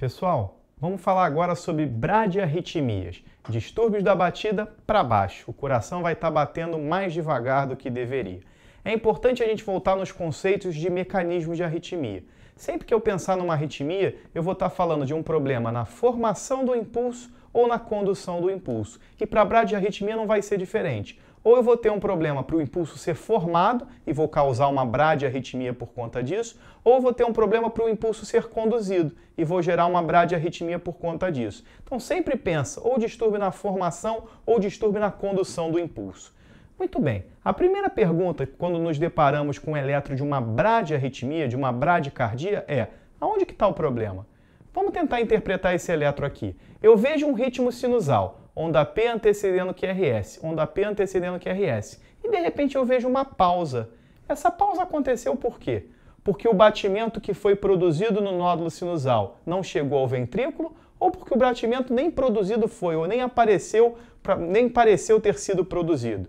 Pessoal, vamos falar agora sobre bradiarritmias, distúrbios da batida para baixo. O coração vai estar tá batendo mais devagar do que deveria. É importante a gente voltar nos conceitos de mecanismos de arritmia. Sempre que eu pensar numa arritmia, eu vou estar tá falando de um problema na formação do impulso ou na condução do impulso. E para a bradiarritmia não vai ser diferente ou eu vou ter um problema para o impulso ser formado e vou causar uma bradiarritmia por conta disso, ou vou ter um problema para o impulso ser conduzido e vou gerar uma bradiarritmia por conta disso. Então sempre pensa ou distúrbio na formação ou distúrbio na condução do impulso. Muito bem. A primeira pergunta, quando nos deparamos com o um eletro de uma bradiarritmia, de uma bradicardia, é: aonde que está o problema? Vamos tentar interpretar esse eletro aqui. Eu vejo um ritmo sinusal onda P antecedendo QRS, onda P antecedendo QRS. E de repente eu vejo uma pausa. Essa pausa aconteceu por quê? Porque o batimento que foi produzido no nódulo sinusal não chegou ao ventrículo ou porque o batimento nem produzido foi ou nem apareceu, nem pareceu ter sido produzido.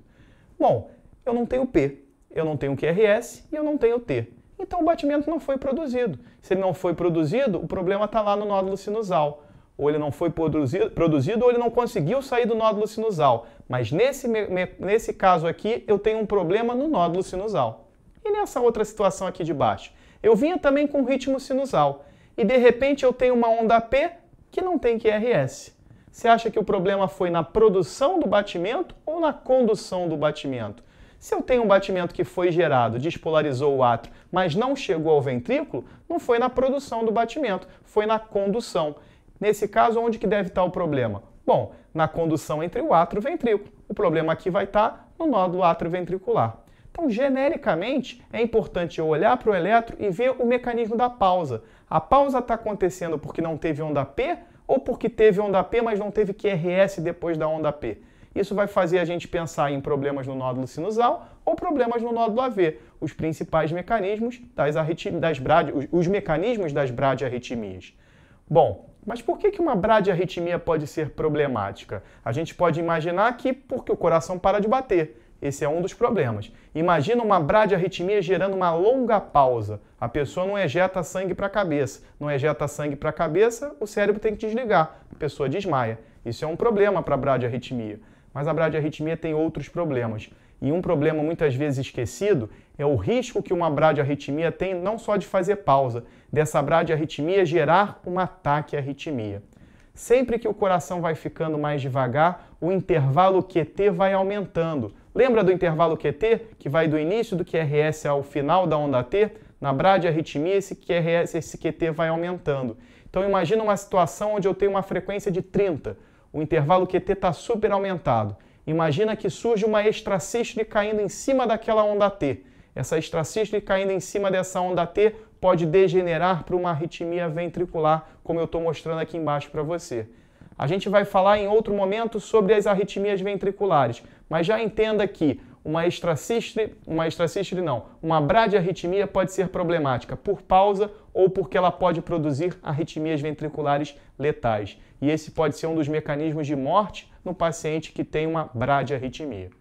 Bom, eu não tenho P, eu não tenho QRS e eu não tenho T. Então o batimento não foi produzido. Se ele não foi produzido, o problema está lá no nódulo sinusal ou ele não foi produzido, produzido, ou ele não conseguiu sair do nódulo sinusal. Mas nesse, nesse caso aqui, eu tenho um problema no nódulo sinusal. E nessa outra situação aqui de baixo? Eu vinha também com ritmo sinusal. E de repente eu tenho uma onda P que não tem QRS. Você acha que o problema foi na produção do batimento ou na condução do batimento? Se eu tenho um batimento que foi gerado, despolarizou o átrio, mas não chegou ao ventrículo, não foi na produção do batimento, foi na condução. Nesse caso, onde que deve estar o problema? Bom, na condução entre o átrio e o ventrículo. O problema aqui vai estar no nódulo atrioventricular. Então, genericamente, é importante eu olhar para o eletro e ver o mecanismo da pausa. A pausa está acontecendo porque não teve onda P ou porque teve onda P, mas não teve QRS depois da onda P. Isso vai fazer a gente pensar em problemas no nódulo sinusal ou problemas no nódulo AV, os principais mecanismos das, arritmi... das bradi... os mecanismos das bradiarritmias. Bom, mas por que, que uma bradiarritmia pode ser problemática? A gente pode imaginar que porque o coração para de bater. Esse é um dos problemas. Imagina uma bradiarritmia gerando uma longa pausa. A pessoa não ejeta sangue para a cabeça. Não ejeta sangue para a cabeça, o cérebro tem que desligar. A pessoa desmaia. Isso é um problema para a bradiarritmia. Mas a bradiarritmia tem outros problemas. E um problema muitas vezes esquecido é o risco que uma bradiarritmia tem não só de fazer pausa, dessa bradiarritmia gerar um ataque à arritmia. Sempre que o coração vai ficando mais devagar, o intervalo QT vai aumentando. Lembra do intervalo QT, que vai do início do QRS ao final da onda T? Na bradiarritmia, esse QRS, esse QT vai aumentando. Então imagina uma situação onde eu tenho uma frequência de 30, o intervalo QT está super aumentado. Imagina que surge uma extracístole caindo em cima daquela onda T. Essa extracístole caindo em cima dessa onda T pode degenerar para uma arritmia ventricular, como eu estou mostrando aqui embaixo para você. A gente vai falar em outro momento sobre as arritmias ventriculares, mas já entenda que uma extracistre, uma extracistre não, uma bradiarritmia pode ser problemática por pausa ou porque ela pode produzir arritmias ventriculares letais. E esse pode ser um dos mecanismos de morte no paciente que tem uma bradiarritmia.